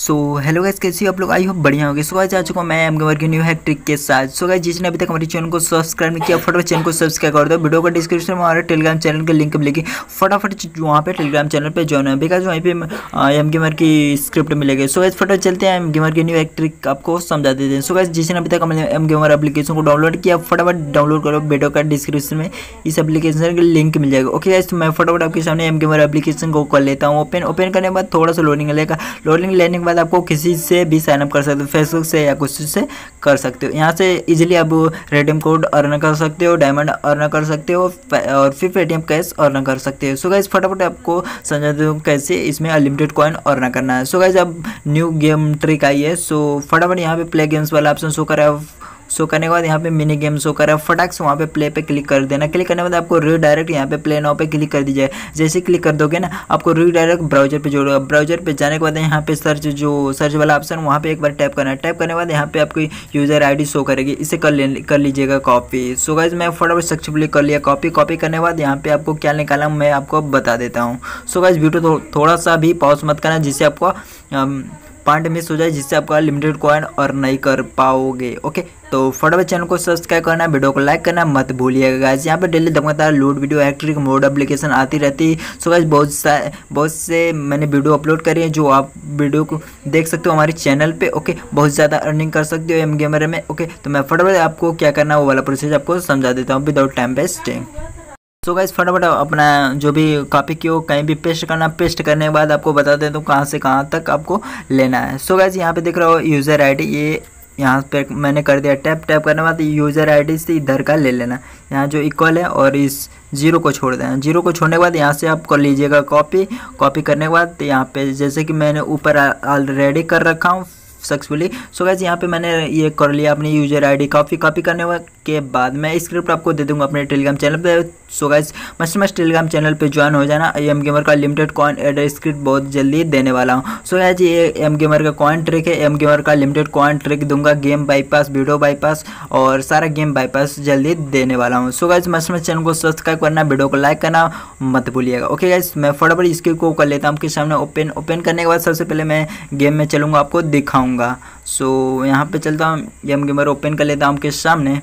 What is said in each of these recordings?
so hello guys कैसी हो आप लोग आई होप बढ़िया होगी सो आज आ चुका मैं एम गमर की न्यू हैक ट्रिक के साथ सो so, जिसने अभी तक हमारे चैनल को सब्सक्राइब नहीं किया फटाफट चैनल को सब्सक्राइब कर दो वीडियो का डिस्क्रिप्शन में हमारे टेलीग्राम चैनल के लिंक मिलेगी फटाफट वहाँ पे टेलीग्राम चैनल पर ज्वाइन है बिकॉज वहीं पर एम गेमर की स्क्रिप्ट मिलेगी सो so, फटाफट चलते हैं एम गेमर की न्यू हैक ट्रिक आपको समझा देते हैं सो so, जिसने अभी तक हमने एम गेमर एप्लीकेशन को डाउनलोड किया फटाफट डाउनलोड करो वीडियो का डिस्क्रिप्शन में इस एप्लीकेशन का लिंक मिल जाएगा ओके तो मैं फटाफट आपके सामने एम गेमर एप्लीकेशन को कर लेता हूँ ओपन ओपन करने के बाद थोड़ा सा लोडिंग लेगा लोडिंग लेने बाद आपको किसी से भी साइनअप कर सकते हो फेसबुक से या कुछ से कर सकते हो यहाँ से इजीली आप रेडियम कोड अर्न कर सकते हो डायमंड अर्न कर सकते हो और फिर पेटीएम कैश अर्न कर सकते हो सो गाइज फटाफट आपको समझा दो कैसे इसमें अनलिमिटेड कॉइन अर्न करना है सो गाइज अब न्यू गेम ट्रिक आई है सो फटाफट यहाँ पे प्ले गेम्स वाला ऑप्शन शो करा है शो करने के बाद यहाँ पे मिनी गेम शो करा फटाक से वहाँ पे प्ले पे क्लिक कर देना क्लिक करने के बाद आपको रीडायरेक्ट यहाँ पे प्ले नाउ पे क्लिक कर दीजिए जैसे क्लिक कर दोगे ना आपको रीडायरेक्ट ब्राउजर पे जोड़ेगा ब्राउजर पे जाने के बाद यहाँ पे सर्च जो सर्च वाला ऑप्शन वहाँ पे एक बार टैप करना है टैप करने के बाद यहाँ पे आपकी यूजर आई शो करेगी इसे कर ले कर लीजिएगा कॉपी सो गाइज मैं फटाफट सक्सेसफुली कर लिया कॉपी कॉपी करने के बाद यहाँ पे आपको क्या निकाला मैं आपको बता देता हूँ सो गाइज वीडियो थोड़ा सा भी पॉज मत करना जिससे आपको um, पॉइंट मिस हो जाए जिससे आपका लिमिटेड कॉइन और नहीं कर पाओगे ओके तो फटाफट चैनल को सब्सक्राइब करना वीडियो को लाइक करना मत भूलिएगा गाइज यहाँ पे डेली धमाकेदार लूट वीडियो इलेक्ट्रिक मोड एप्लीकेशन आती रहती है सो गाइज बहुत सा बहुत से मैंने वीडियो अपलोड करी है जो आप वीडियो को देख सकते हो हमारे चैनल पे ओके बहुत ज़्यादा अर्निंग कर सकते हो एम गेमर में ओके तो मैं फटाफट आपको क्या करना वो वाला प्रोसेस आपको समझा देता हूँ without time wasting so guys फटाफट अपना जो भी कॉपी की हो कहीं भी पेस्ट करना पेस्ट करने के बाद आपको बता दें तो कहाँ से कहाँ तक आपको लेना है सो गाइज यहाँ पे देख रहा हो यूज़र आईडी ये यहाँ पे मैंने कर दिया टैप टैप करने के बाद यूज़र आईडी से इधर का ले लेना यहाँ जो इक्वल है और इस जीरो को छोड़ देना जीरो को छोड़ने के बाद यहाँ से आप कर लीजिएगा कॉपी कॉपी करने के बाद यहाँ पे जैसे कि मैंने ऊपर ऑलरेडी कर रखा हूँ सक्सेसफुली सो गैस यहाँ पे मैंने ये कर लिया अपनी यूजर आईडी कॉपी कॉपी करने के बाद मैं स्क्रिप्ट आपको दे दूंगा अपने टेलीग्राम चैनल पे so guys must must Telegram channel पे ज्वाइन हो जाना एम गेमर का लिमिटेड कॉइन एड स्क्रिप्ट बहुत जल्दी देने वाला हूँ सो गैस ये एम गेमर का कॉइन ट्रिक है एम गेमर का लिमिटेड कॉइन ट्रिक दूंगा गेम बाईपास वीडियो बाईपास और सारा गेम बाईपास जल्दी देने वाला हूँ so guys must must channel को सब्सक्राइब करना वीडियो को लाइक करना मत भूलिएगा ओके गैस मैं फटाफट स्क्रिप्ट को कर लेता हूँ आपके सामने ओपन ओपन करने के बाद सबसे पहले मैं गेम में चलूँगा आपको दिखाऊँ चाहूँगा सो यहाँ पे चलता हूँ गेम गेमर ओपन कर लेता हूँ आपके सामने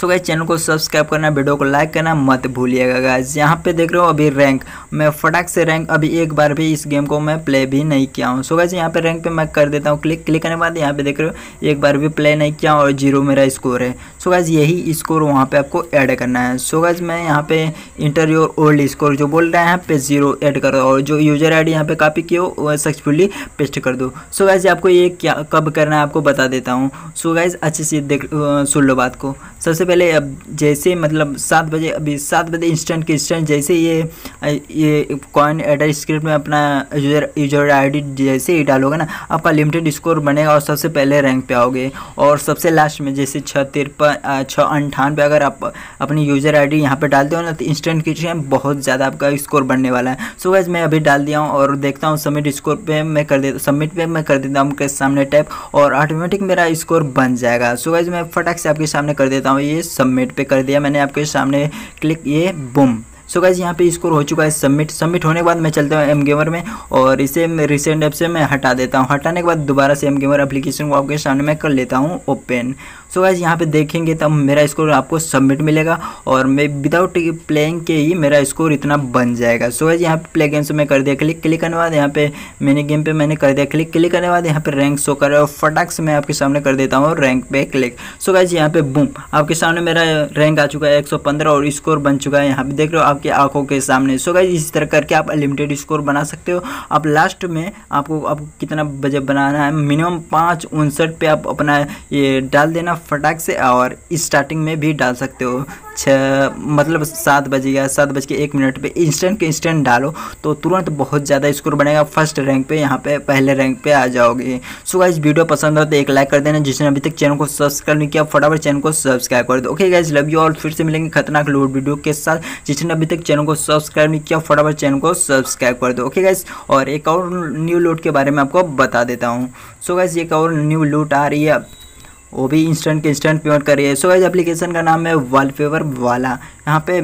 सो गाइज चैनल को सब्सक्राइब करना वीडियो को लाइक करना मत भूलिएगा गाइज यहाँ पे देख रहे हो अभी रैंक मैं फटाक से रैंक अभी एक बार भी इस गेम को मैं प्ले भी नहीं किया हूँ सो गाइज यहाँ पे रैंक पे मैं कर देता हूँ क्लिक क्लिक करने बाद यहाँ पे देख रहे हो एक बार भी प्ले नहीं किया और जीरो मेरा स्कोर है सो गाइज यही स्कोर वहाँ पर आपको ऐड करना है सो गाइज मैं यहाँ पे इंटरव्यू ओल्ड स्कोर जो बोल रहे हैं यहाँ पे जीरो ऐड कर और जो यूजर आई डी यहाँ पे कापी किया हो वह सक्सेसफुली पेस्ट कर दो सो गाइज आपको ये क्या कब करना है आपको बता देता हूँ सो गाइज अच्छे से देख सुन लो बात को सबसे पहले अब जैसे मतलब सात बजे अभी सात बजे इंस्टेंट के इंस्टेंट जैसे ये ये कॉइन एडर स्क्रिप्ट में अपना यूजर यूजर आईडी जैसे ही डालोगे ना आपका लिमिटेड स्कोर बनेगा और सबसे पहले रैंक पे आओगे और सबसे लास्ट में जैसे छः तिरपन छः अंठानवे अगर आप अपनी यूजर आई डी यहाँ पर डालते हो ना तो इंस्टेंट के टाइम बहुत ज़्यादा आपका स्कोर बनने वाला है सो so, मैं अभी डाल दिया हूँ और देखता हूँ सबमिट स्कोर पे मैं कर देता सबमिट पे मैं कर देता हूँ उनके सामने टैप और ऑटोमेटिक मेरा स्कोर बन जाएगा सो so, मैं फटाक से आपके सामने कर देता हूँ हूँ ये सबमिट पे कर दिया मैंने आपके सामने क्लिक ये बुम सो गाइज यहाँ पे स्कोर हो चुका है सबमिट सबमिट होने के बाद मैं चलता हूँ एम गेमर में और इसे रिसेंट ऐप से मैं हटा देता हूँ हटाने के बाद दोबारा से एम गेमर एप्लीकेशन को आपके सामने मैं कर लेता हूँ ओपन सो so, वैसे यहाँ पे देखेंगे तब मेरा स्कोर आपको सबमिट मिलेगा और मैं विदाउट प्लेइंग के ही मेरा स्कोर इतना बन जाएगा सो so, वैसे यहाँ पे प्ले गेम्स में कर दिया क्लिक क्लिक करने बाद यहाँ पे मैंने गेम पे मैंने कर दिया क्लिक क्लिक करने बाद यहाँ पे रैंक शो कर रहा है और फटाक से मैं आपके सामने कर देता हूँ रैंक पे क्लिक सो so, यहाँ पे बूम आपके सामने मेरा रैंक आ चुका है एक और स्कोर बन चुका है यहाँ पे देख रहे हो आपकी आंखों के सामने सो so, गैज इस तरह करके आप अनलिमिटेड स्कोर बना सकते हो आप लास्ट में आपको आपको कितना बजट बनाना है मिनिमम पाँच उनसठ पे आप अपना ये डाल देना फटाक से और स्टार्टिंग में भी डाल सकते हो छ मतलब सात बजे या सात बज के एक मिनट पे इंस्टेंट के इंस्टेंट डालो तो तुरंत बहुत ज़्यादा स्कोर बनेगा फर्स्ट रैंक पे यहाँ पे पहले रैंक पे आ जाओगे सो गाइज वीडियो पसंद हो तो एक लाइक कर देना जिसने अभी तक चैनल को सब्सक्राइब नहीं किया फटाफट चैनल को सब्सक्राइब कर दो ओके गाइज लव यू और फिर से मिलेंगे खतरनाक लोड वीडियो के साथ जिसने अभी तक चैनल को सब्सक्राइब नहीं किया फटाफट चैनल को सब्सक्राइब कर दो ओके गाइज और एक और न्यू लोड के बारे में आपको बता देता हूँ सो गाइज एक और न्यू लूट आ रही है वो भी इंस्टेंट के इंस्टेंट पेमेंट कर रही है सो एज एप्लीकेशन का नाम है वॉलपेपर वाला यहाँ पे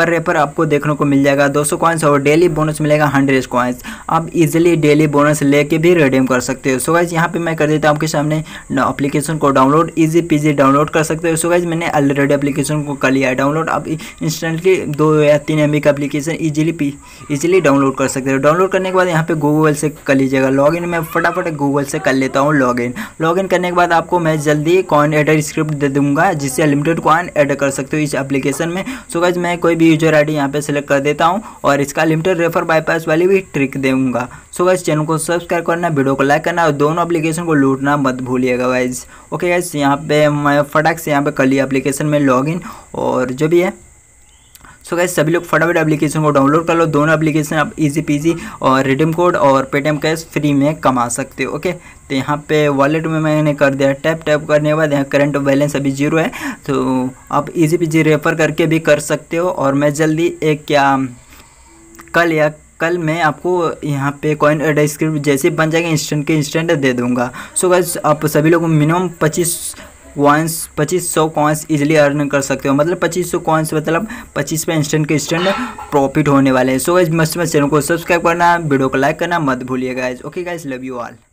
पर रे पर आपको देखने को मिल जाएगा 200 कॉइन्स और डेली बोनस मिलेगा 100 कॉइन्स आप इजिली डेली बोनस लेके भी रिडीम कर सकते हो सो गाइज यहाँ पे मैं कर देता हूँ आपके सामने अपलीकेशन को डाउनलोड ईजी पीजी डाउनलोड कर सकते हो सो गाइज मैंने ऑलरेडी अपलीकेशन को कर लिया है डाउनलोड आप इंस्टेंटली दो या तीन एम का अपलीकेशन ईजिली ईजिली डाउनलोड कर सकते हो डाउनलोड करने के बाद यहाँ पे गूगल से कर लीजिएगा इन मैं फटाफट गूगल से कर लेता हूँ लॉग लॉग लॉगिन करने के बाद आपको मैं जल्दी कॉइन एडर स्क्रिप्ट दे दूंगा जिससे लिमिटेड कॉइन एड कर सकते हो इस एप्लीकेशन में सो गाइज मैं कोई भी यूजर आईडी यहाँ पे सिलेक्ट कर देता हूँ और इसका लिमिटेड रेफर बाईपास वाली भी ट्रिक दूंगा सो गाइज चैनल को सब्सक्राइब करना वीडियो को लाइक करना और दोनों एप्लीकेशन को लूटना मत भूलिएगा गाइज ओके गाइज यहाँ पे मैं फटाक से यहाँ पे कर लिया एप्लीकेशन में लॉगिन और जो भी है सो गाइज सभी लोग फटाफट एप्लीकेशन को डाउनलोड कर लो दोनों एप्लीकेशन आप इजी पीजी और रिडीम कोड और पेटीएम कैश फ्री में कमा सकते हो ओके तो यहाँ पे वॉलेट में मैंने कर दिया टैप टैप करने के बाद यहाँ करंट बैलेंस अभी जीरो है तो आप इजी पीजी रेफर करके भी कर सकते हो और मैं जल्दी एक क्या कल या कल मैं आपको यहाँ पे कॉइन डिस्क्रिप्ट जैसे बन जाएगा इंस्टेंट के इंस्टेंट दे दूंगा सो so आप सभी लोग मिनिमम पच्चीस कॉइन्स पच्चीस सौ कॉइन्स इजिली अर्न कर सकते हो मतलब पच्चीस सौ कॉइन्स मतलब पच्चीस पे इंस्टेंट के इंस्टेंट प्रॉफिट होने वाले हैं सो गाइज मस्त मस्त चैनल को सब्सक्राइब करना वीडियो को लाइक करना मत भूलिए guys okay guys love you all